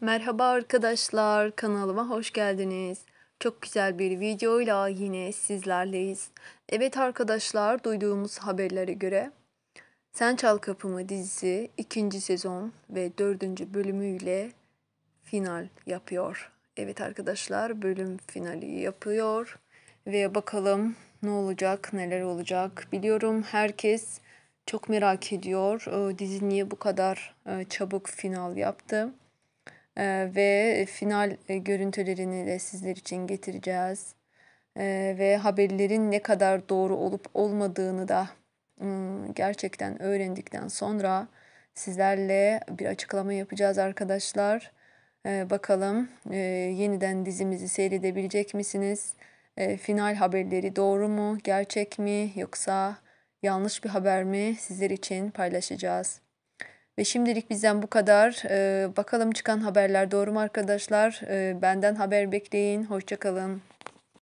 Merhaba arkadaşlar, kanalıma hoş geldiniz. Çok güzel bir videoyla yine sizlerleyiz. Evet arkadaşlar, duyduğumuz haberlere göre Sen Çal Kapımı dizisi 2. sezon ve 4. bölümüyle final yapıyor. Evet arkadaşlar, bölüm finali yapıyor ve bakalım ne olacak, neler olacak. Biliyorum herkes çok merak ediyor. Ee, dizi niye bu kadar e, çabuk final yaptı? Ee, ve final e, görüntülerini de sizler için getireceğiz. Ee, ve haberlerin ne kadar doğru olup olmadığını da hmm, gerçekten öğrendikten sonra sizlerle bir açıklama yapacağız arkadaşlar. Ee, bakalım e, yeniden dizimizi seyredebilecek misiniz? Final haberleri doğru mu, gerçek mi yoksa yanlış bir haber mi sizler için paylaşacağız. Ve şimdilik bizden bu kadar. Ee, bakalım çıkan haberler doğru mu arkadaşlar? Ee, benden haber bekleyin. Hoşçakalın.